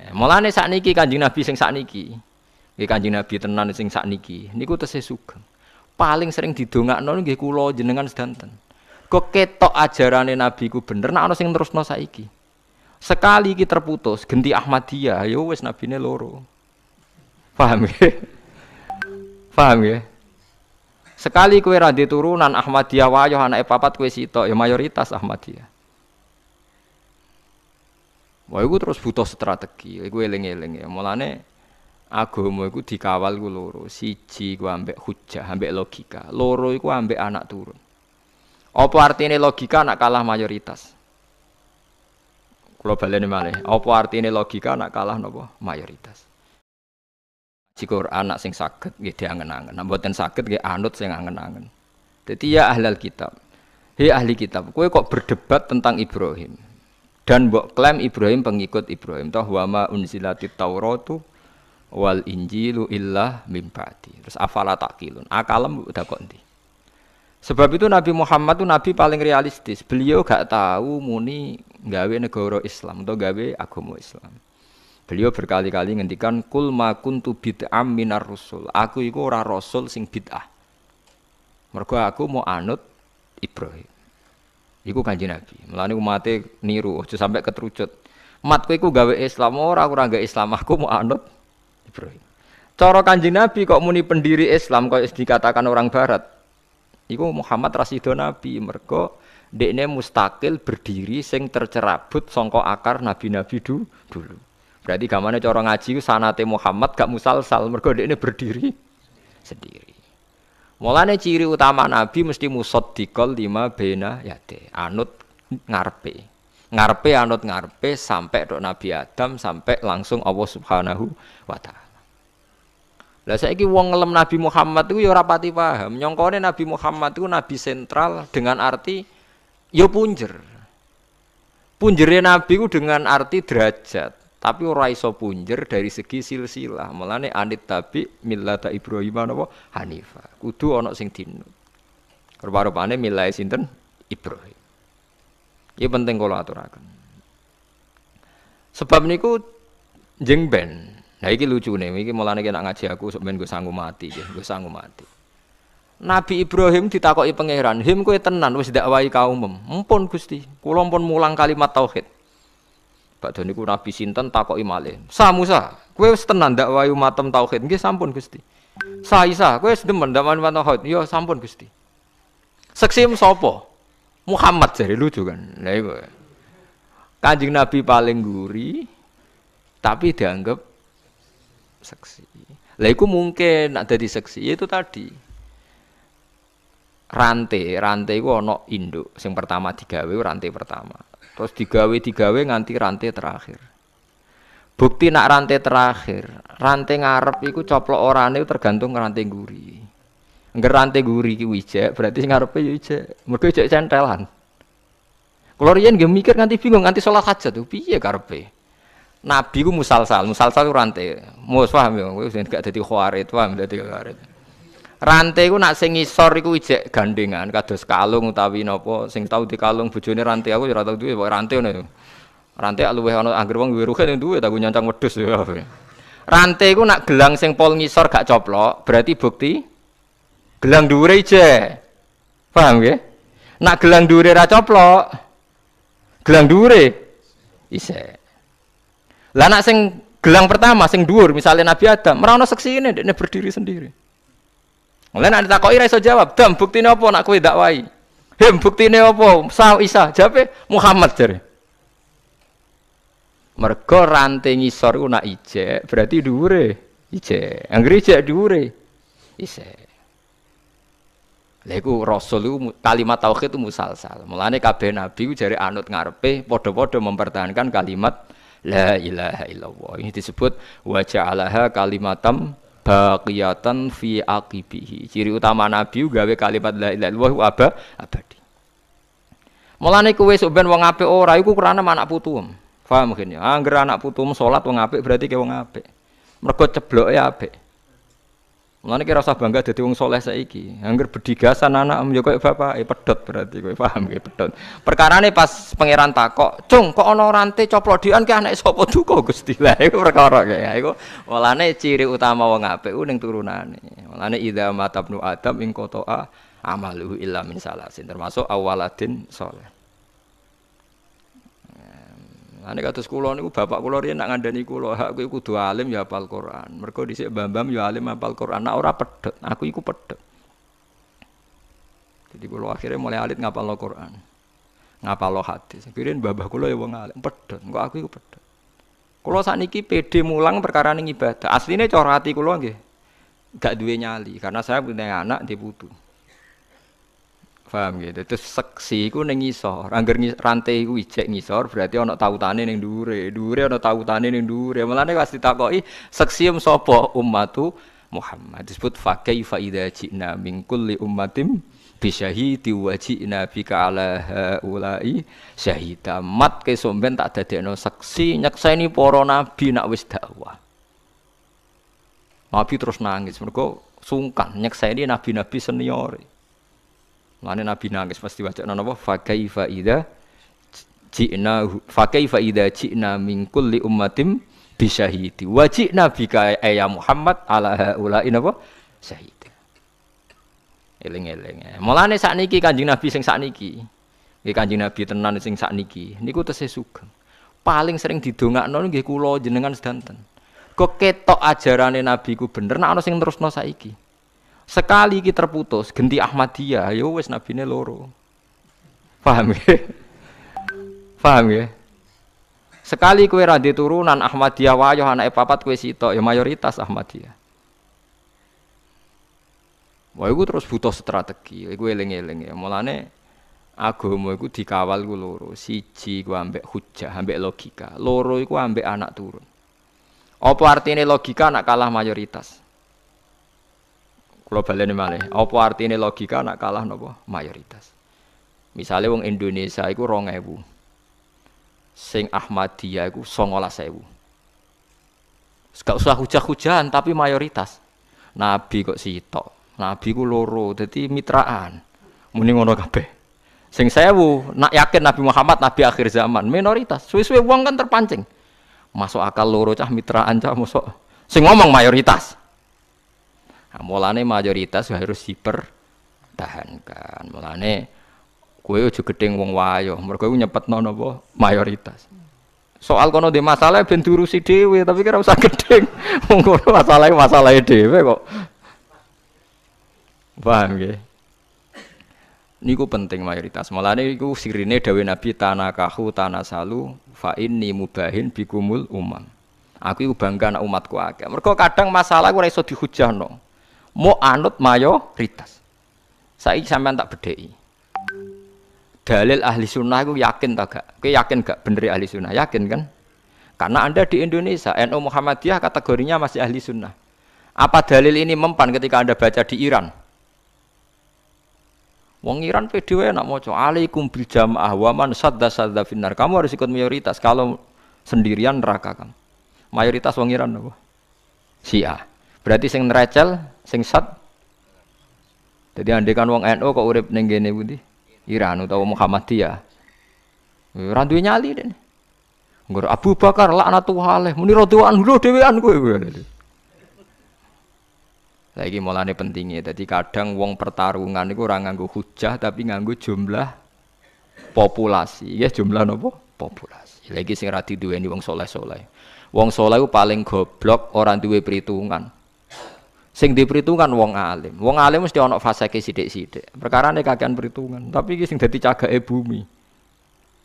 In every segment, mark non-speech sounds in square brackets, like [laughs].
Eh, mulane niki Kanjeng Nabi sing niki Nggih Kanjeng Nabi tenan sing niki, niku tesih sugeng. Paling sering didongakno nggih kula jenengan sedanten. Kok ketok ajarane Nabi ku bener nek ana sing terusno saiki. Sekali iki terputus genti Ahmadiyah, ya wis nabine loro. Paham ya? Paham ya? Sekali kue radhi turunan Ahmadiyah wayo anake papat kue sitok ya mayoritas Ahmadiyah. Wah, itu terus butuh strategi. Iku eling-eling ya. Mulane agama iku dikawal gue loro. Siji gue ambek hujah, ambek logika. Loro iku ambek anak turun. Apa artinya logika nak kalah mayoritas? Kalau baleni malih, apa artinya logika nak kalah nopo mayoritas? Jika anak sing sakit, dia diangen-angen. Nah, ten sakit, dia anut sing angen-angen. Jadi ya ahlal kitab. Hei ahli kitab, kue kok berdebat tentang Ibrahim? dan buat klaim Ibrahim pengikut Ibrahim toh wama ma unzilatit tauratu wal injilu illah mimpati terus afala takilun akalam udah konti sebab itu Nabi Muhammad itu Nabi paling realistis beliau gak tahu muni gawe negara Islam atau gawe agama Islam beliau berkali-kali ngendikan kul ma kuntu bid'am minar rusul aku iku ora rasul sing bid'ah mergo aku mau anut Ibrahim Iku kanji Nabi. Melani umatnya niru, aja sampai keterucut. Matku iku gawe Islam ora kurang gawe Islam aku mau anut Ibrahim. kanji Nabi kok muni pendiri Islam kok dikatakan orang barat. Iku Muhammad Rasidho Nabi mergo dekne mustakil berdiri sing tercerabut songko akar nabi-nabi dulu. Berarti gamane cara ngaji sanate Muhammad gak musalsal mergo dekne berdiri sendiri. Mulane ciri utama Nabi mesti musaddiqal lima bena yate, anut ngarepe. Ngarepe anut ngarepe sampai dok Nabi Adam sampai langsung Allah Subhanahu wa taala. Lah saiki wong ngelem Nabi Muhammad itu ya ora pati paham. Nyongkone Nabi Muhammad itu nabi sentral dengan arti ya punjer. Punjere Nabi itu dengan arti derajat tapi ora iso punjer dari segi silsilah melane anit tabi millata Ibrahim apa Hanifa kudu ana sing dinut rupa-rupane milai sinten Ibrahim ini penting kalau aturakan sebab niku jeng ben nah iki lucu nih iki mulane kena ngaji aku sok ben gue sanggup mati ya gue sanggup mati Nabi Ibrahim ditakoki pangeran, "Him kowe tenan wes dakwahi kaum Mumpun Gusti, kula mumpun mulang kalimat tauhid." Pak ku Nabi sinten takoki malih. Sa Musa, kowe wis tenan ndak wayu matem tauhid? Nggih sampun Gusti. Sa Isa, kowe wis demen ndak wayu matem tauhid? Yo iya, sampun Gusti. Seksim sapa? Muhammad jadi lucu kan. Lah iku. Kanjeng Nabi paling guri tapi dianggap seksi. Lah iku mungkin ada di seksi ya itu tadi rantai, rantai ku ono induk. Sing pertama digawe rantai pertama. Terus digawe digawe nganti rantai terakhir. Bukti nak rantai terakhir, rantai ngarep itu coplok orane tergantung rantai guri. nggak rantai guri ki wijek, berarti ngarep yo ijek. Mergo ijek centelan. Kalau riyen mikir nganti bingung nganti sholat aja tuh piye karpe. Nabi ku musalsal, musalsal itu rantai. Mus paham yo, wis gak dadi khawarit, paham jadi khawarit. Rante ku nak sing ngisor iku ijek gandengan kados kalung utawi napa sing tau kalung bojone rantai aku ya ora tau duwe Rante ngono. Ya. Rante luweh ana anggere wong luwih rugen duwe tak nyancang wedhus ya. Rante ku nak gelang sing pol ngisor gak coplok, berarti bukti gelang dhuwure ijek. Paham nggih? Nak gelang dhuwure ra coplok, gelang dhuwure ise. Lah nak sing gelang pertama sing dhuwur misalnya Nabi Adam, ora ana ini dia berdiri sendiri. Mulai nanti takoi raiso jawab, dam bukti apa nak kue dakwai? Hem bukti apa? Saw Isa, jape Muhammad jadi. Mergo rantai ngisor nak ijek, berarti dure ijek. Anggere dure. ise. Lha iku rasul iku kalimat tauhid itu musalsal. Mulane kabeh nabi ku jare anut ngarepe padha-padha mempertahankan kalimat la ilaha illallah. Ini disebut wa ja'alaha kalimatam baqiyatan fi aqibihi. Ciri utama nabi gawe kalimat la ilaha illallah aba abadi. Mulane kowe sok ben wong apik ora iku krana anak putum. Paham mungkin ya. Angger anak putum. salat wong apik berarti ke wong apik. Mergo cebloke apik. Mulane kira rasa bangga dadi wong soleh saiki. Angger bedigasan anak yo ya koyo bapak e eh, pedot berarti kowe paham kowe pedot. Perkarane pas pangeran takok, "Cung, kok ana rante dian ki anake sapa duka Gusti?" Lah iku perkara kaya iku walane ciri utama wong apik ku ning turunane. Walane idza matabnu adam ing qata'a amaluhu illa min salasin termasuk awaladin soleh. Ane nah, kata sekolah niku bapak kulo riyen nak ngandani kula hak ikut dua alim ya apal Quran. Mereka dhisik Bambam ya alim apal Quran. Nak ora pedek, aku ikut pedek. Jadi kulo akhirnya mulai alit ngapal Quran. Ngapal hadis. Kirin babah kula ya wong alim, pedek, enggak aku iku pedhek. saat ini PD mulang perkara nih ibadah. Aslinya cara ati kula gak duwe nyali karena saya punya anak di butuh. Paham gitu. Terus seksi ku ning ngisor. Angger rantai ku ijek ngisor berarti ana tautane dure dure Dhuwure ana tautane ning dhuwure. Mulane pasti takoki seksi um sapa ummatu Muhammad disebut fa kaifa idza ji'na min kulli ummatin bi syahidi wa ji'na bika ala ulai syahida. Mat ke somben tak dadekno seksi nyekseni para nabi nak wis dakwah. Nabi terus nangis mergo sungkan nyekseni nabi-nabi senior Mane Nabi nangis pasti waca nana apa fakai faida cina fakai faida cina mingkul li ummatim bisyahidi wajib Nabi kaya eh, Muhammad ala haula inapa syahid. Eling eling. Eh. Mulane saat niki kanjeng Nabi sing saat niki, nggih kanjeng Nabi tenan sing saat niki, niku tesih sugeng. Paling sering didongakno nggih kula jenengan sedanten. Kok ketok ajaran Nabi ku bener nek ana sing terusno saiki. Sekali kita terputus, genti Ahmadiyah, yowes ya wes ini loro. Paham ya? Paham ya? Sekali kue radit turunan Ahmadiyah wayo anak papat kue sito ya mayoritas Ahmadiyah. Wah, gue terus butuh strategi. Gue eling-eling ya. Mulane agama itu dikawal gue loro. Siji gue ambek hujah, ambek logika. Loro iku ambek anak turun. Apa artinya logika anak kalah mayoritas? Kalau baleni malah, apa artinya logika nak kalah nopo mayoritas. Misalnya wong Indonesia rong ewu, Sing Ahmadiyah songolas ewu. Gak usah hujah-hujahan tapi mayoritas. Nabi kok sitok. Nabi ku loro, jadi mitraan. Muni ngono kabeh. Sing sewu, nak yakin Nabi Muhammad nabi akhir zaman, minoritas. Suwe-suwe wong kan terpancing. Masuk akal loro cah mitraan cah mosok. Sing ngomong mayoritas. Nah, mulane mayoritas harus dipertahankan. Mulane kue ujuk gedeng wong wayo, mereka mergo nyepet nono boh mayoritas. Soal kono di masalah ben si dewi, tapi kira usah gedeng. [laughs] Wong kono masalah dewi dhewe kok. Paham Ini ku penting mayoritas. ini ku sirine dewi Nabi tanah kahu tanah salu fa ini mubahin bikumul umam. Aku iku bangga anak umatku akeh. Mereka kadang masalah ora iso no mau anut mayoritas. saya sampai tak bedei. Dalil ahli sunnah aku yakin tak gak? Kowe yakin gak bener ahli sunnah? Yakin kan? Karena Anda di Indonesia, NU Muhammadiyah kategorinya masih ahli sunnah. Apa dalil ini mempan ketika Anda baca di Iran? Wong Iran PDW nak moco alaikum bil jamaah wa man sadda sadda finar. Kamu harus ikut mayoritas kalau sendirian neraka kamu. Mayoritas wong Iran apa? Syiah. Berarti sing neracel sing sat jadi andekan wong NU kok urip ning budi pundi Iran utawa Muhammadiyah eh, ora duwe nyali deh, Nggur Abu Bakar lah anak laknatullah muni radhiwan lho dhewean lagi malah mulane pentingnya dadi kadang wong pertarungan niku ora nganggo hujah tapi nganggo jumlah populasi ya jumlah nopo populasi lagi sing ra diduweni wong soleh-soleh wong soleh paling goblok orang duwe perhitungan Sing diperhitungkan wong alim. Wong alim mesti ana faseke sithik-sithik. Perkarane kakean perhitungan, tapi iki sing dadi cagake bumi.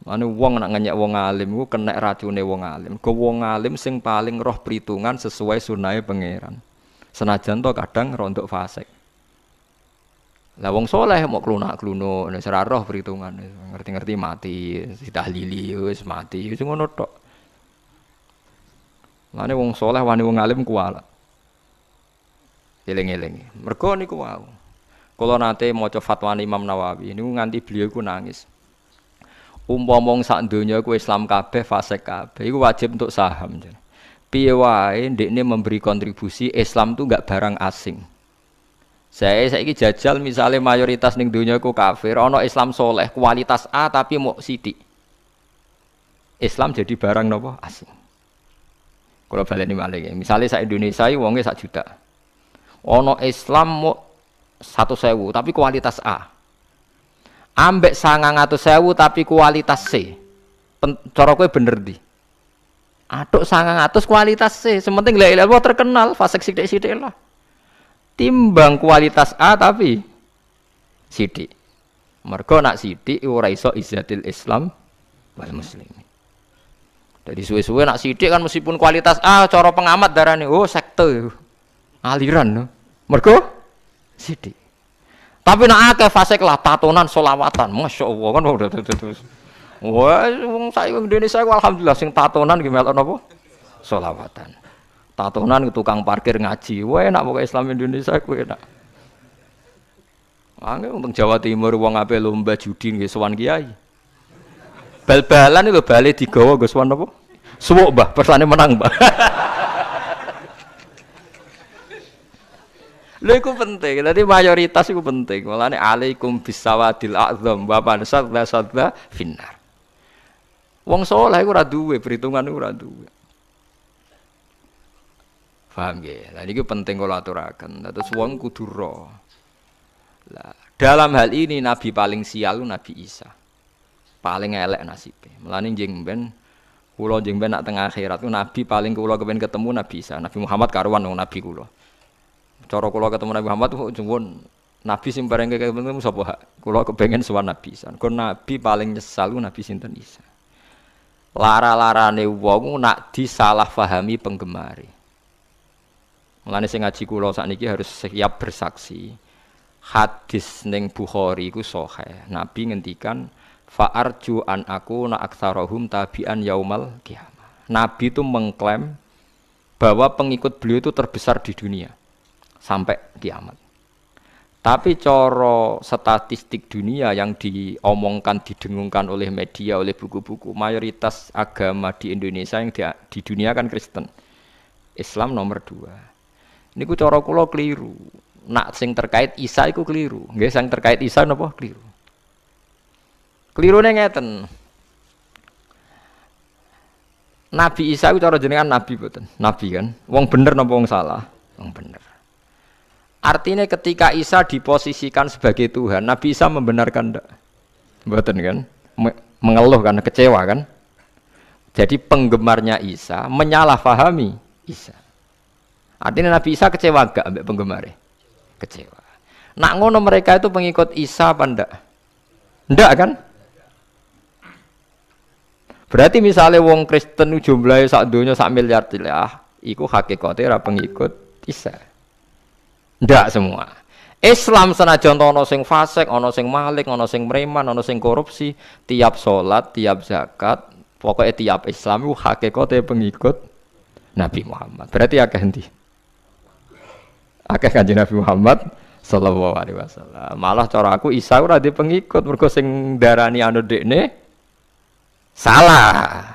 Mane wong nak ngenyek wong alim iku kena racune wong alim. Go wong alim sing paling roh perhitungan sesuai sunahe pangeran. Senajan to kadang rontok fasek. Lah wong soleh mau keluna keluno nek ora roh perhitungan, ngerti-ngerti mati, ditahlili wis mati, wis ngono tok. Lah wong soleh wani wong alim kualat. Eling-eling. Mergo niku wau. Kula nate maca fatwa Imam Nawawi ini nganti beliau ku nangis. Umpama wong sak donya iku Islam kabeh, fase kabeh, iku wajib untuk saham. Piye wae ndekne memberi kontribusi Islam tuh enggak barang asing. Saya saya saiki jajal misalnya mayoritas ning donya ku kafir, ana Islam soleh, kualitas A tapi mau sithik. Islam jadi barang nopo asing. Kalau balik nih ya. misalnya saya Indonesia, uangnya sak juta, ono Islam mau satu sewu tapi kualitas A ambek sangang atau sewu tapi kualitas C Pen, kue bener di aduk sangang atus kualitas C sementing lah ilah terkenal fase sidik sidik lah timbang kualitas A tapi sidik mergo nak sidik ora iso Islam wal muslimin Dari suwe-suwe nak sidik kan meskipun kualitas A, coro pengamat darah nih, oh sekte, aliran. Mergo sidi Tapi nek akeh fasik lah tatonan selawatan, masyaallah kan udah terus. Wah, wong saiki Indonesia alhamdulillah sing tatonan gimana, melok napa? Selawatan. Tatonan tukang parkir ngaji, wah enak pokoke Islam Indonesia ku enak. Angge untuk Jawa Timur wong ape lomba judi nggih sowan kiai. Bal-balan itu di digawa nggo nopo, nopo Suwuk, bah, persane menang, bah. [laughs] Lha iku penting. Dadi mayoritas iku penting. Mulane alaikum bisawadil a'zam wa man sadda sadda finnar. Wong saleh iku ora duwe perhitungan iku ora duwe. Paham nggih? Lah niku penting kula aturaken. Terus wong kudu ro. Lah dalam hal ini nabi paling sial Nabi Isa. Paling elek nasibe. Mulane njing ben kula njing ben nak akhirat nabi paling kula kepen ketemu Nabi Isa. Nabi Muhammad karuan nabi kula. Cara kula ketemu Nabi Muhammad jumun Nabi sing bareng kaya ketemu sapa? Kula kepengin suwan Nabi san. Kon Nabi paling nyesal Nabi sinten Isa. Lara-larane wong nak disalah pahami penggemari. Mulane sing ngaji kula sakniki harus siap bersaksi. Hadis ning Bukhari iku sahih. Nabi ngendikan fa'arju an aku na aktsarohum tabi'an yaumal kiamah. Nabi itu mengklaim bahwa pengikut beliau itu terbesar di dunia sampai kiamat. Tapi coro statistik dunia yang diomongkan, didengungkan oleh media, oleh buku-buku, mayoritas agama di Indonesia yang di, di dunia kan Kristen. Islam nomor dua. Ini ku coro kulo keliru. Nak sing terkait Isa itu keliru. Nggih sing terkait Isa nopo keliru. keliru ngeten. Nabi Isa itu coro jenengan nabi buatan. Nabi kan. Wong bener nopo wong salah? Wong bener. Artinya ketika Isa diposisikan sebagai Tuhan, Nabi Isa membenarkan tidak? Buatan kan? Mengeluh karena kecewa kan? Jadi penggemarnya Isa menyalahfahami Isa. Artinya Nabi Isa kecewa gak ambek penggemarnya? Kecewa. Nak ngono mereka itu pengikut Isa apa ndak? Ndak kan? Berarti misalnya wong Kristen jumlahnya sak dunia sak miliar tilah, iku hakikatnya pengikut Isa. Ndak semua. Islam contoh ono sing fasek ono sing maling, ono sing mereman ono sing korupsi, tiap sholat tiap zakat, pokoknya tiap Islam itu hakikatnya pengikut Nabi Muhammad. Berarti akeh henti. Akeh kanjeng Nabi Muhammad sallallahu alaihi wasallam. Malah cara aku Isa udah di pengikut mergo sing darani anu dekne salah.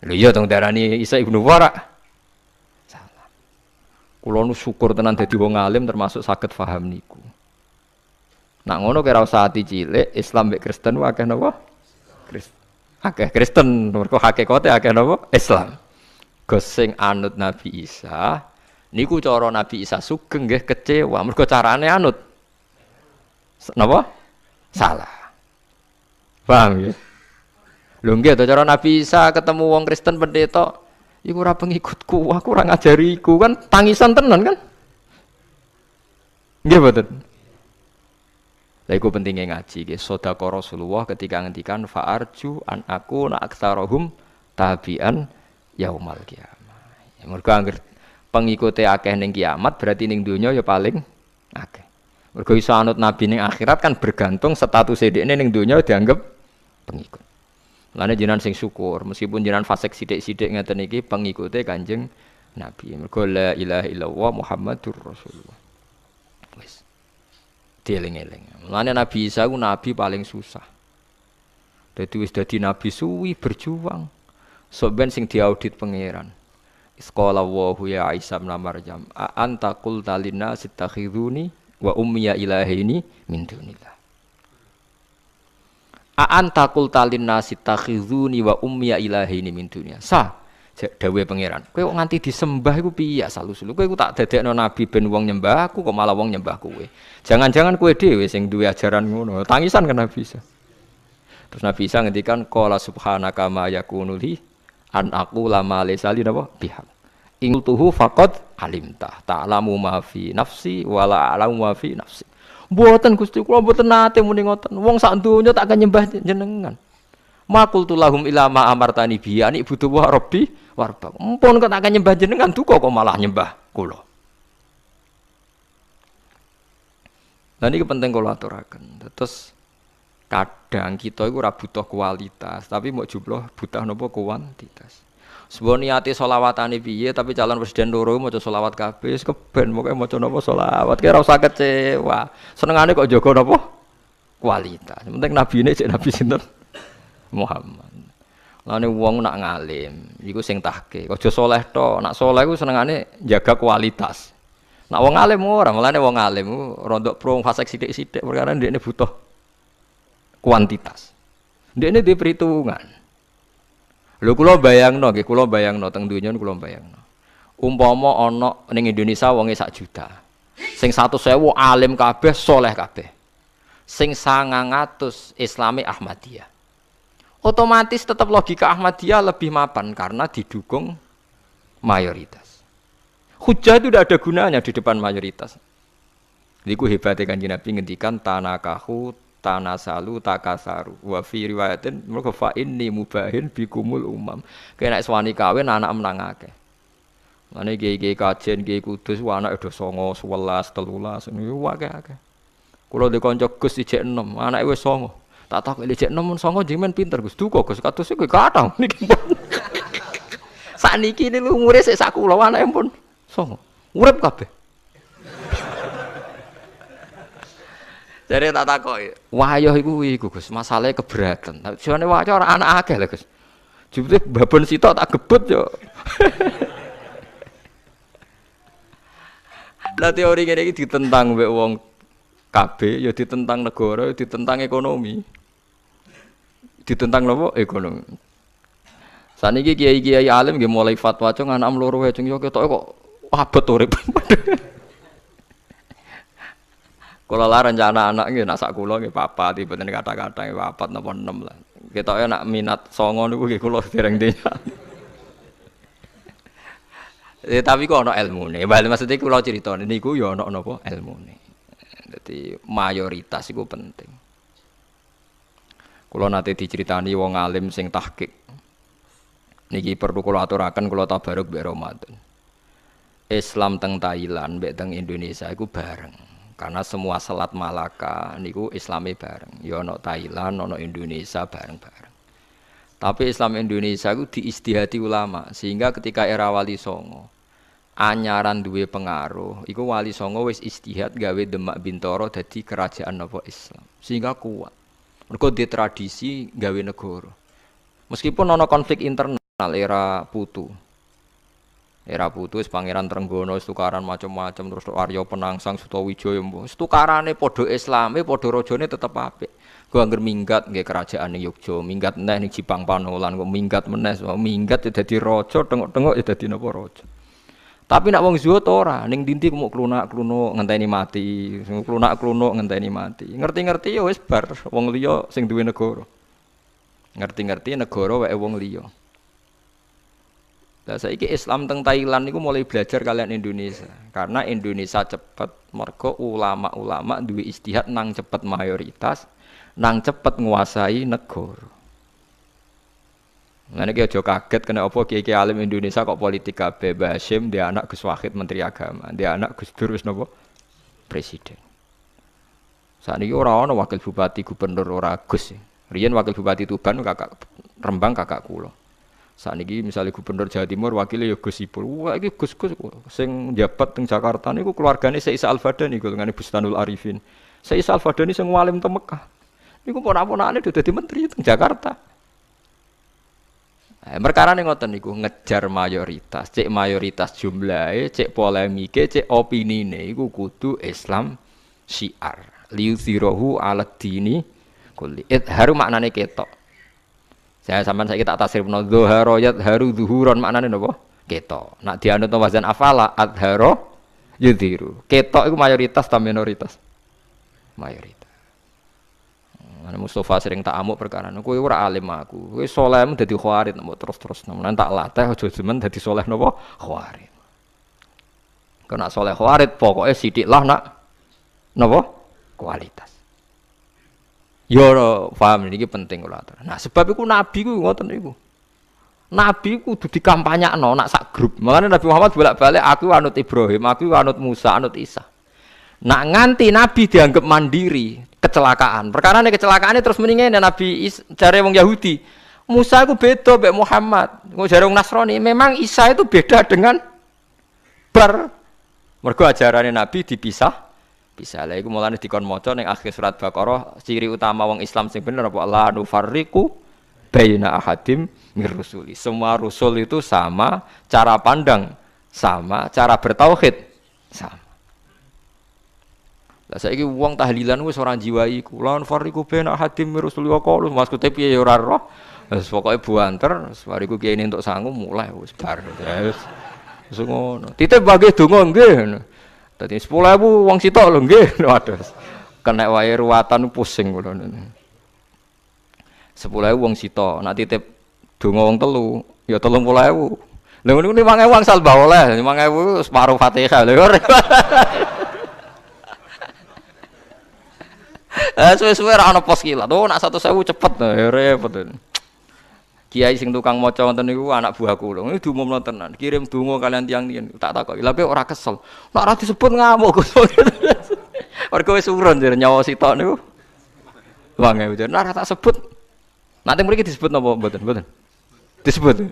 lu yo iya, tong darani Isa ibnu Warak. Kulo nu syukur tenan dadi wong alim termasuk sakit faham niku. Nak ngono kira usah ati cilik Islam mek Kristen akeh napa? Kristen. Akeh Kristen mergo hakikate akeh napa? Islam. Goseng anut Nabi Isa niku cara Nabi Isa sugeng nggih kecewa mergo carane anut. Napa? Salah. Paham ya? Lho nggih cara Nabi Isa ketemu wong Kristen pendeta Iku ora pengikutku, aku ora iku kan tangisan tenan kan? Nggih boten. Lah iku pentinge ngaji nggih. Sedekah Rasulullah ketika ngendikan fa'arju an aku na aktsarahum tabian yaumal kiamat. Ya mergo anggere pengikute akeh ning kiamat berarti ning donya ya paling akeh. Mergo iso anut nabi ning akhirat kan bergantung status dhekne ning donya dianggap pengikut. Lainnya jenengan sing syukur, meskipun jenengan fasik sidik-sidik ngeten iki pengikutnya Kanjeng Nabi. Mergo la ilaha illallah Muhammadur Rasulullah. Wis. Dieling-eling. Lainnya Nabi Isa ku nabi paling susah. Dadi wis dadi nabi suwi berjuang. Soben sing diaudit pangeran. Sekolah wahyu ya Isa bin Maryam. anta qulta linnas wa ummiya ilahi ini min dunillah. Aan takul talin nasi takhizuni wa ummiya ilahi ini min dunia. Sah. Dawe pangeran. Kowe kok nganti disembah iku piye ya, salu Kue Kowe tak dadekno nabi ben wong nyembah aku kok malah wong nyembah kowe. Jangan-jangan kowe dhewe sing dua ajaran ngono. Tangisan kan Nabi Terus Nabi Isa ngendikan qala subhanaka ma yakunu an aku lama lesali napa Pihak. Ing tuhu fakot alimta. Ta'lamu ma maafi nafsi wala alamu maafi nafsi buatan Gusti kula buatan nate muni ngoten. Wong sak donya tak nyembah jenengan. Makul tulahum lahum ilama amartani nih ani butuh wa warba. Empun kok tak nyembah jenengan tuh kok malah nyembah kula. Nah ini penting kalau aturakan. Terus kadang kita itu ora butuh kualitas, tapi mau jumlah butuh nopo kuantitas sebuah niati ani piye tapi calon presiden loro jual solawat kabis keben mau pokoke maca nopo solawat kira usah kecewa. ani kok joko nopo Kualitas. Penting nabi ini cek nabi sinter Muhammad. ini uang nak ngalim, itu sing tahke. Aja soleh to, nak soleh seneng ani jaga kualitas. Nak wong orang, malah ini wong ngalim rontok pro fasik sidik sidik perkara ini butuh kuantitas. dia ini diperhitungan Lho kula bayangno nggih, kula bayangno teng donya kula bayangno. Umpama ana ning Indonesia wonge sak juta. Sing 100.000 alim kabeh, soleh kabeh. Sing 900 Islami Ahmadiyah. Otomatis tetap logika Ahmadiyah lebih mapan karena didukung mayoritas. Hujah itu tidak ada gunanya di depan mayoritas. Jadi ku hebatnya kanji Nabi ngendikan kahut tanasalu takasaru wa fi riwayatin mergo fa inni mubahin bikumul umam kena suwani kawin anak menang akeh Mane gege kajen gege kudus anak udah songo sebelas telulas ini wakai akeh. Kulo di konco gus ijek enam anak wes songo. Tak tahu kalau ijek enam songo jimen pinter gus duko gus kata sih gue kata nih pun. niki ini lu umurnya saya sakulo anak pun songo. Urip kabeh. Jadi tak takoi. Wayah iku iku Gus, masalahnya keberatan. Jane wayah orang anak akeh lah Gus. Jebule babon sitok tak gebut yo. [laughs] Lah teori kene iki ditentang mbek wong KB ya ditentang negara, ya ditentang ekonomi. Ditentang nopo? Ekonomi. ini kiai-kiai alim nggih mulai fatwa cung anak loro wae cung yo ketok kok abot urip. [laughs] Kula lah rencana anak nggih nak sak kula nggih papat tiba tenan kata-kata nggih papa napa enam lah. Ketoke nak minat songo niku nggih kula dereng dinya. Ya, [laughs] tapi kok ana ilmune. Bali maksudnya cerita. nih, niku ya ana ilmu nih. Jadi mayoritas iku penting. Kalau nanti diceritani wong alim sing tahkik, Niki perlu kalau aturakan kalau tabaruk mbek Ramadan. Islam teng Thailand mbek teng Indonesia iku bareng. Karena semua selat Malaka niku Islami bareng. Ya ono Thailand, ono Indonesia bareng-bareng. Tapi Islam Indonesia itu diistihati ulama sehingga ketika era Wali Songo anyaran duwe pengaruh iku Wali Songo wis istihad gawe Demak Bintoro jadi kerajaan nopo Islam sehingga kuat. Mergo di tradisi gawe negoro. Meskipun ono konflik internal era Putu, Era putus pangeran Trenggono tukaran macam-macam terus Arya Penangsang Sutawijaya tukarane padha Islame padha rajane tetep apik. Gua anggere minggat nggih kerajaan ning Yogya, minggat meneh ning Jipang Panolan, kok minggat meneh, minggat ya dadi raja, tengok-tengok ya dadi napa raja. Tapi nak wong zuhud ora, ning dinti mau kluna klunuk ngenteni mati, kluna klunuk ngenteni mati. Ngerti-ngerti ya wis bar wong liya sing duwe negara. Ngerti-ngerti negara wae wong liya. Lah saiki Islam teng Thailand itu mulai belajar kalian Indonesia. Karena Indonesia cepet mergo ulama-ulama duwe istihad nang cepet mayoritas, nang cepet nguasai negara. Nah ini aja kaget kena opo kiai alim Indonesia kok politik kabeh Basim dia anak Gus Wahid menteri agama, dia anak Gus Durus nopo Presiden. Saat ini orang-orang wakil bupati gubernur orang Gus. Rian wakil bupati Tuban kakak Rembang kakak kulo saat ini misalnya gubernur Jawa Timur wakilnya ya Gus Ipul wah ini Gus Gus sing jabat teng Jakarta niku keluargane Saisa Al Fadani golongane Bustanul Arifin saya Isal Fadani sing walim teng Mekah niku ponak-ponakane udah di menteri teng Jakarta eh, perkara nih ngoten niku ngejar mayoritas cek mayoritas jumlahnya cek polemik cek opini nih iku kudu Islam syiar liu sirohu alat dini kulit haru maknane ketok saya kita tasir pun tasrifno dhaharayat haru mana nih napa? Ketok. Nak dianut wazan afala adharo yudhiru. Keto itu mayoritas atau minoritas? Mayoritas. Mana Mustafa sering tak amuk perkara Kue ora alim aku. soleh mu jadi khawarit mbok terus-terus nemen tak latih aja jemen dadi soleh napa khawarit. Kena soleh khawarit pokoknya sidik lah nak napa kualitas. Yo ya, paham ini penting kula Nah sebab iku nabi ku ngoten iku. Nabi ku kudu dikampanyakno nak sak grup. Makanya Nabi Muhammad bolak-balik aku anut Ibrahim, aku anut Musa, anut Isa. Nak nganti Nabi dianggap mandiri, kecelakaan. Perkara ini kecelakaan ini terus mendingan Nabi Is, cari wong Yahudi. Musa aku beda mbek Muhammad, kok jare wong Nasrani. Memang Isa itu beda dengan Bar. Mergo ajarane Nabi dipisah bisa lah iku mulane dikon maca ning akhir surat Baqarah ciri utama wong Islam sing bener apa la nufarriqu baina ahadim mir rusuli semua rusul itu sama cara pandang sama cara bertauhid sama lah saiki wong tahlilan wis ora jiwai iku la nufarriqu baina ahadim mir rusuli wa qalu maksud e ya ora roh wis pokoke buanter kayak ini entuk sangu mulai wis bar wis ngono titip bagi donga nggih Tadi sepuluh ribu uang sitok loh, gih, [laughs] waduh, Karena wae ruatan pusing loh, nih. Sepuluh ribu uang sitok, nanti tip dungo uang telu, ya telu sepuluh ribu. Lalu ini lima mangai uang salba oleh, mangai ribu separuh fatihah loh, [laughs] gue. Eh, suwe-suwe rano pos kilat, tuh, oh, nak satu sewu cepet, nih, ya repot nih. Kiai sing tukang maca wonten niku anak buah kula. Niku dumum tenan. Kirim donga kalian tiang-tiang tak takok Lha ora kesel. Nek ora disebut ngamuk. [laughs] Mergo wis urun jar nyawa sitok niku. Wange ujar. Nek ora tak sebut. Nanti mriki disebut napa mboten? Mboten. Disebut.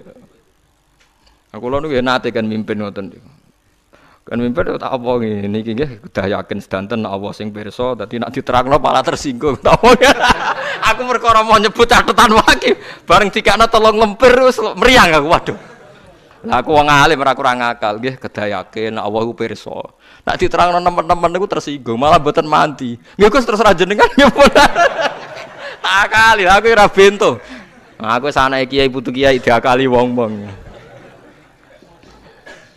Aku nah, lho niku ya nate kan mimpin wonten niku. kan mimpin ya tak apa ngene iki nggih udah yakin sedanten Allah sing pirsa dadi nek diterangno malah tersinggung [laughs] tak apa aku berkorong mau nyebut catatan wakil bareng na tolong lempir meriang aku waduh lah aku wong alim ora kurang akal nggih kedhe yakin Allah ku pirsa diterang diterangno teman-teman niku tersinggung malah mboten mandi nggih Gus terus ra jenengan nyebut [laughs] tak kali aku ora bento nah, aku sana kiai putu kiai kali wong-wong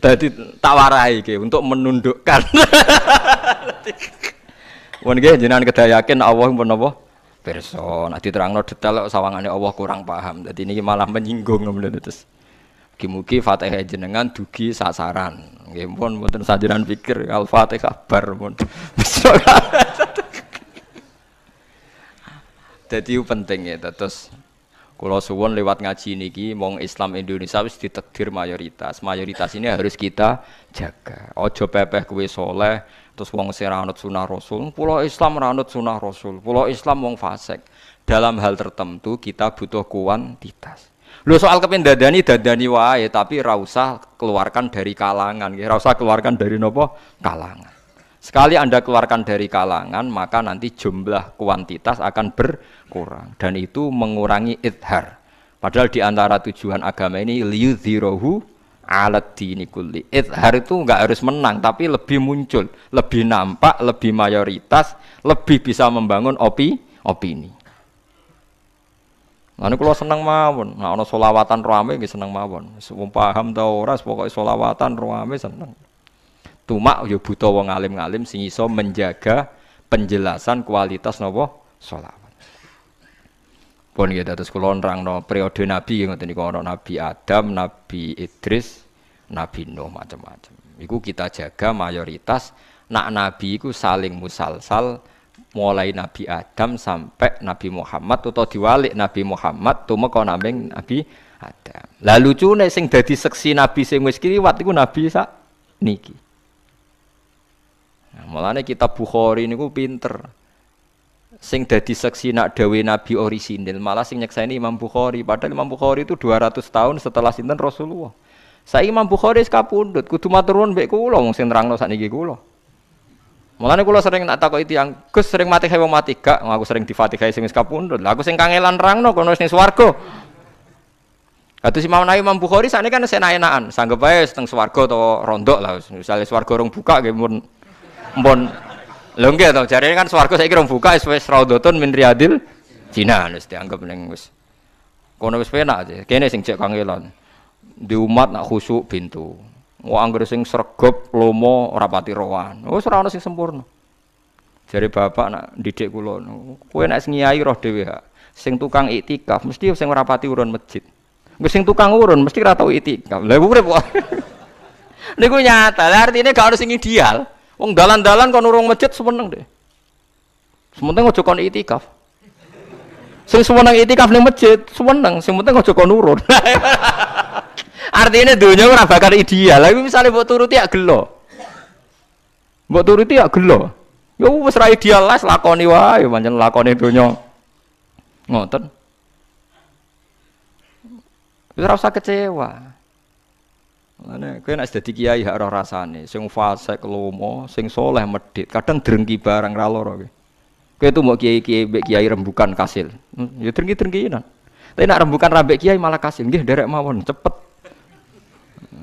Tadi warai ke untuk menundukkan. Wong [laughs] gih jenengan kedhe yakin Allah pun napa? pirsa. Nek diterangno detail kok sawangane Allah kurang paham. jadi ini malah menyinggung nggak ngono terus. mugi fatih Fatihah jenengan dugi sasaran. Nggih mungkin, mboten sajiran pikir Al-Fatihah bar pun. [laughs] itu penting ya terus Kulo suwon lewat ngaji niki mong Islam Indonesia harus ditekdir mayoritas. Mayoritas ini harus kita jaga. Ojo pepeh kue soleh terus wong sing sunah Rasul. Pulau Islam ra sunah Rasul. Pulau Islam wong fasek Dalam hal tertentu kita butuh kuantitas. Lo soal kepen dadani dadani wae tapi rausah keluarkan dari kalangan, Rausah keluarkan dari nopo kalangan. Sekali Anda keluarkan dari kalangan, maka nanti jumlah kuantitas akan berkurang. Dan itu mengurangi idhar. Padahal di antara tujuan agama ini, liyudhirohu alat dini kulli. Idhar itu nggak harus menang, tapi lebih muncul. Lebih nampak, lebih mayoritas, lebih bisa membangun opi, opini. Nah, ini kalau seneng mawon, nah, ono solawatan rame, seneng mawon. mabon, paham tau ora, pokoknya solawatan rame seneng. Tumak yo ya buta wong alim-alim sing iso menjaga penjelasan kualitas napa sholawat. Pun bon, dados kula nerangno rang no periode nabi yang ngoten niku nabi Adam, nabi Idris, nabi Nuh macam-macam. Iku kita jaga mayoritas nak nabi iku saling musalsal mulai Nabi Adam sampai Nabi Muhammad atau diwalik Nabi Muhammad tumek ana Nabi Adam. Lalu cune sing dadi seksi nabi sing wis kliwat iku nabi sak niki. Nah, kita bukhori Bukhari niku pinter. Sing dadi seksi nak dawe Nabi orisinil, malah sing ini Imam Bukhari. Padahal Imam Bukhari itu 200 tahun setelah sinten Rasulullah. Saya Imam Bukhari sekapundut, kudu maturun mbek kula wong sing nerangno saat kula. Mulane kula sering nak itu yang Gus sering mati heboh mati gak? Aku sering kayak sing sekapundut. lagu aku sing kangelan nerangno kono sing swarga. Kados Imam Nawawi Imam Bukhari ini kan senaenaan, Sanggup aja tentang swargo atau rondo lah. misalnya swargo orang buka gimun. Mpun lho nggih to jarene kan swarga saiki rong buka wis wis raudhatun min riyadil jina wis dianggap ning wis kono wis penak aja kene sing cek kangelan di umat nak khusuk pintu mau anggere sing sregep lomo rapati rowan wis ora ono sing sempurna Jari bapak nak didik kula kowe nak sing nyai roh dhewe sing tukang iktikaf mesti sing rapati urun masjid wis sing tukang urun mesti ora tau iktikaf lha urip kok [laughs] niku nyata artinya gak ono sing ideal Wong dalan-dalan kon urung masjid semeneng deh. Semeneng ojo kon itikaf. Sing semeneng itikaf ning masjid, semeneng sing penting ojo kon urun. [laughs] Artinya dunia ora bakal ideal. Lah misalnya buat turuti ya gelo. Mbok turuti ya gelo. Ya wis ra ideal lah lakoni wae pancen lakoni dunia. Ngoten. Wis ora usah kecewa. Lane kowe nek dadi kiai hak roh rasane, sing fasik lomo, sing soleh medhit, kadang drengki barang ra loro kowe. Kowe itu mau kiai-kiai mbek kiai rembukan kasil. Hmm, ya drengki-drengkinan. Ya, tapi nak rembukan rambek kiai malah kasil, nggih derek mawon, cepet.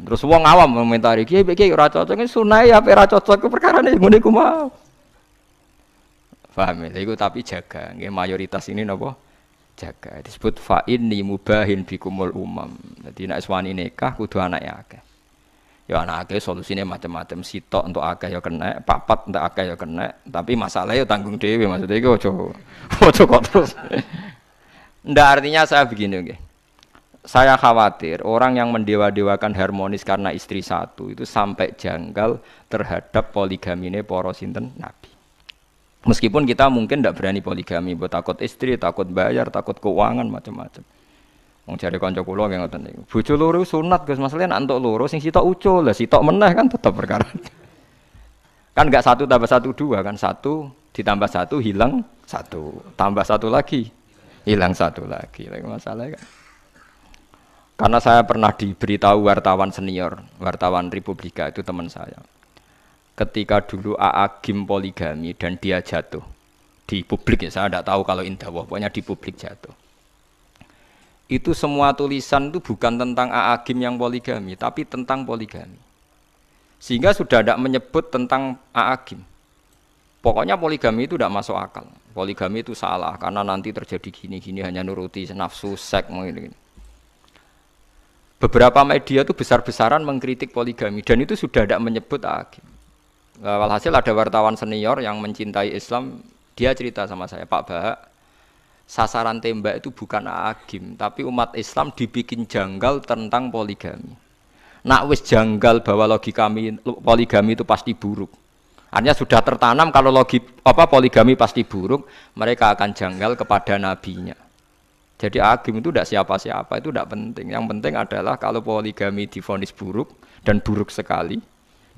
Terus wong awam momentari kiai mbek kiai ora cocok, sunah ya apa ora cocok perkara perkarane ngene ku mau. Paham ya? tapi jaga, nggih mayoritas ini napa? Jaga. Disebut fa ini mubahin bikumul umam. Jadi nak suami nikah kudu anak akeh ya anak akeh solusinya macam-macam sitok untuk akeh ya kena papat untuk akeh ya kena tapi masalahnya tanggung dewi maksudnya itu ojo ojo kok terus ndak artinya saya begini oke okay. saya khawatir orang yang mendewa-dewakan harmonis karena istri satu itu sampai janggal terhadap poligami poro sinten nabi meskipun kita mungkin tidak berani poligami buat takut istri takut bayar takut keuangan macam-macam Wong jare kanca kula nggih ngoten niku. Bojo loro sunat Gus, masalahe nek antuk loro sing sitok ucul, lah sitok meneh kan tetap perkara. [laughs] kan enggak satu tambah satu dua kan satu ditambah satu hilang satu tambah satu lagi hilang satu lagi lagi masalahnya kan karena saya pernah diberitahu wartawan senior wartawan Republika itu teman saya ketika dulu AA Gim poligami dan dia jatuh di publik ya saya tidak tahu kalau indah pokoknya di publik jatuh itu semua tulisan itu bukan tentang A'agim yang poligami, tapi tentang poligami. Sehingga sudah tidak menyebut tentang A'agim. Pokoknya poligami itu tidak masuk akal. Poligami itu salah karena nanti terjadi gini-gini hanya nuruti nafsu seks mungkin. Beberapa media itu besar-besaran mengkritik poligami dan itu sudah tidak menyebut A'agim. Walhasil ada wartawan senior yang mencintai Islam, dia cerita sama saya, Pak Bahak, sasaran tembak itu bukan agim, tapi umat Islam dibikin janggal tentang poligami. Nak wis janggal bahwa logi kami poligami itu pasti buruk. Artinya sudah tertanam kalau logi apa poligami pasti buruk, mereka akan janggal kepada nabinya. Jadi agim itu tidak siapa-siapa itu tidak penting. Yang penting adalah kalau poligami difonis buruk dan buruk sekali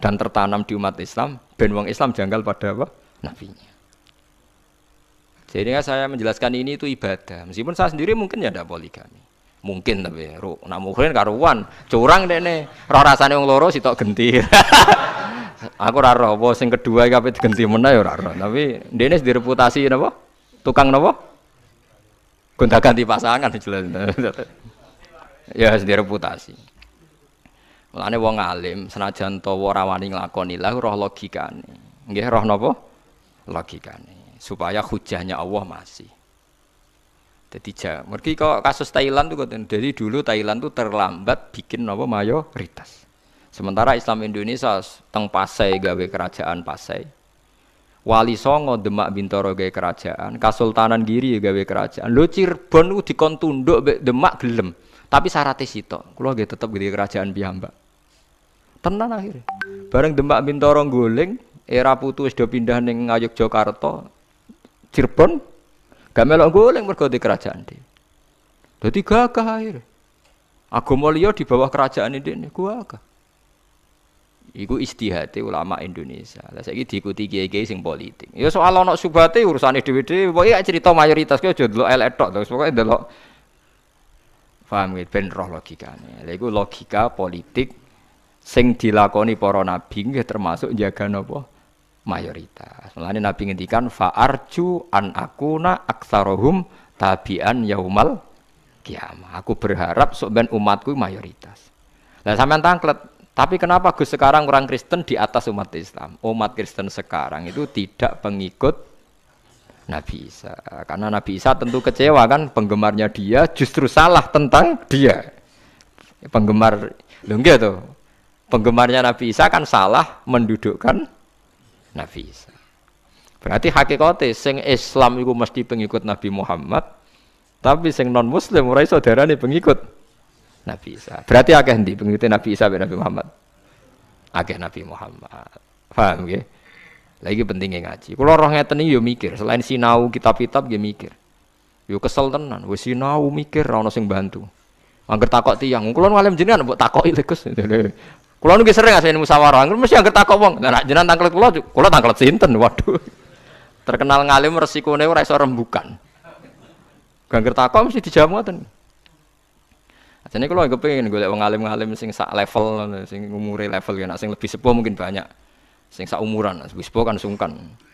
dan tertanam di umat Islam, ben wong Islam janggal pada apa? Nabinya. Sehingga kan saya menjelaskan ini itu ibadah. Meskipun saya sendiri mungkin ya tidak poligami. Mungkin tapi ru, Namun mungkin karuan, curang deh nih. [laughs] Roh rasanya yang loro sih tok genti. Aku raro, bos yang kedua kapit genti mana ya raro. Tapi dia ini direputasi nabo, tukang nabo, gonta ganti pasangan jelas. [laughs] ya sendiri reputasi. Mulane wong alim senajan tawa ora wani nglakoni lha roh logikane. Nggih roh napa? Logikane supaya hujahnya Allah masih. Jadi jangan. Mergi kok kasus Thailand tuh dari dulu Thailand tuh terlambat bikin apa mayoritas. Sementara Islam Indonesia teng Pasai gawe kerajaan Pasai. Wali Songo Demak Bintoro gawe kerajaan, Kasultanan Giri gawe kerajaan. Lo Cirebon ku dikontunduk Demak gelem. Tapi syaratnya sito, kalau gitu tetap gede kerajaan biamba. Tenan akhirnya. Bareng Demak Bintoro guling, era putus, do pindah ning Jakarta, Cirebon gak melok guling mergo di kerajaan di. Jadi gagah akhirnya. Agama liya di bawah kerajaan ini gagah. Iku istihati ulama Indonesia. Lah saiki diikuti kiai-kiai sing politik. Ya soal ana subhate urusane dhewe-dhewe, pokoke cerita mayoritas kuwi aja delok elek tok, pokoke delok paham gitu ben roh logikane. Lha iku logika politik sing dilakoni para nabi termasuk jaga napa? mayoritas. Mulane Nabi ngendikan fa'arju an akuna aktsarohum tabi'an yaumal kiamah. Aku berharap sok ben umatku mayoritas. Lah sampean tangklet, tapi kenapa Gus sekarang orang Kristen di atas umat Islam? Umat Kristen sekarang itu tidak pengikut Nabi Isa. Karena Nabi Isa tentu kecewa kan penggemarnya dia justru salah tentang dia. Penggemar lho tuh. Penggemarnya Nabi Isa kan salah mendudukkan Nabi Isa. Berarti hakikate sing Islam iku mesti pengikut Nabi Muhammad, tapi sing non muslim ora iso darane pengikut Nabi Isa. Berarti akeh ndi pengikut Nabi Isa ben Nabi Muhammad? Akeh Nabi Muhammad. Paham nggih? Lagi pentingnya ngaji. Kalau orang ngeten yo mikir, selain sinau kitab-kitab nggih mikir. Yo kesel tenan, wis sinau mikir ora ono sing bantu. Angger takok tiyang, kula ngalim jenengan mbok takoki ilikus. Gus. [laughs] Kulo nu sering ngasain musyawarah, anggur mesti angger takok wong. Lah nek jenengan tangklet kulo, kulo tangklet sinten? Waduh. [laughs] Terkenal ngalim resikone ora iso rembukan. Gangger takok mesti dijamu ngoten. Jadi kalau nggak pengen gue wong alim-alim sing sak level, sing umure level ya, sing lebih sepuh mungkin banyak, sing sak umuran, lebih sepuh kan sungkan.